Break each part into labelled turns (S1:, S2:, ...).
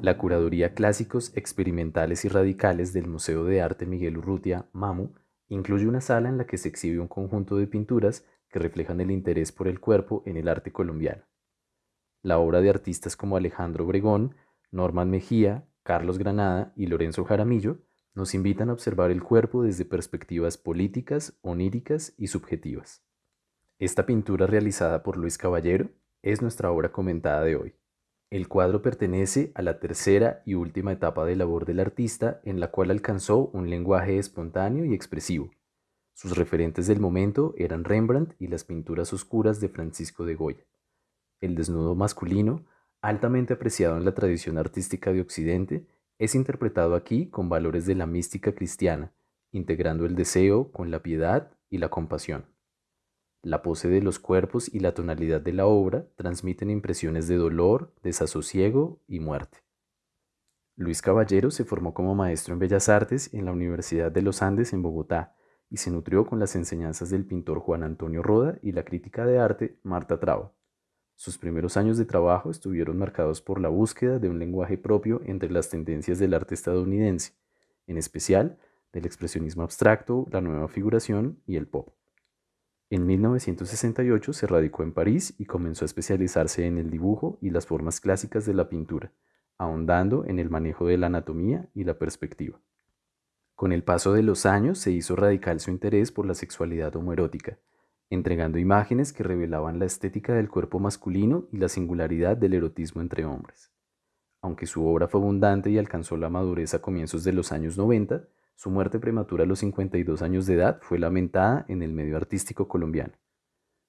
S1: La curaduría Clásicos Experimentales y Radicales del Museo de Arte Miguel Urrutia, MAMU, incluye una sala en la que se exhibe un conjunto de pinturas que reflejan el interés por el cuerpo en el arte colombiano. La obra de artistas como Alejandro Obregón, Norman Mejía, Carlos Granada y Lorenzo Jaramillo nos invitan a observar el cuerpo desde perspectivas políticas, oníricas y subjetivas. Esta pintura realizada por Luis Caballero es nuestra obra comentada de hoy. El cuadro pertenece a la tercera y última etapa de labor del artista en la cual alcanzó un lenguaje espontáneo y expresivo. Sus referentes del momento eran Rembrandt y las pinturas oscuras de Francisco de Goya. El desnudo masculino, altamente apreciado en la tradición artística de Occidente, es interpretado aquí con valores de la mística cristiana, integrando el deseo con la piedad y la compasión. La pose de los cuerpos y la tonalidad de la obra transmiten impresiones de dolor, desasosiego y muerte. Luis Caballero se formó como maestro en Bellas Artes en la Universidad de los Andes en Bogotá y se nutrió con las enseñanzas del pintor Juan Antonio Roda y la crítica de arte Marta Traba. Sus primeros años de trabajo estuvieron marcados por la búsqueda de un lenguaje propio entre las tendencias del arte estadounidense, en especial del expresionismo abstracto, la nueva figuración y el pop. En 1968 se radicó en París y comenzó a especializarse en el dibujo y las formas clásicas de la pintura, ahondando en el manejo de la anatomía y la perspectiva. Con el paso de los años se hizo radical su interés por la sexualidad homoerótica, entregando imágenes que revelaban la estética del cuerpo masculino y la singularidad del erotismo entre hombres. Aunque su obra fue abundante y alcanzó la madurez a comienzos de los años 90, su muerte prematura a los 52 años de edad fue lamentada en el medio artístico colombiano.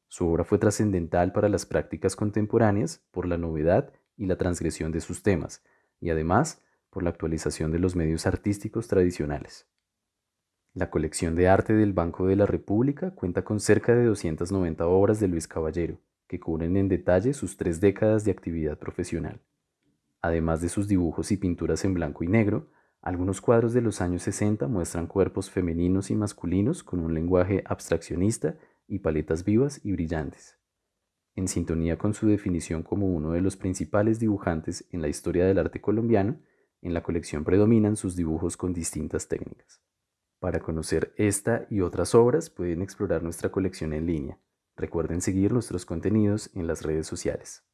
S1: Su obra fue trascendental para las prácticas contemporáneas por la novedad y la transgresión de sus temas, y además por la actualización de los medios artísticos tradicionales. La colección de arte del Banco de la República cuenta con cerca de 290 obras de Luis Caballero, que cubren en detalle sus tres décadas de actividad profesional. Además de sus dibujos y pinturas en blanco y negro, algunos cuadros de los años 60 muestran cuerpos femeninos y masculinos con un lenguaje abstraccionista y paletas vivas y brillantes. En sintonía con su definición como uno de los principales dibujantes en la historia del arte colombiano, en la colección predominan sus dibujos con distintas técnicas. Para conocer esta y otras obras pueden explorar nuestra colección en línea. Recuerden seguir nuestros contenidos en las redes sociales.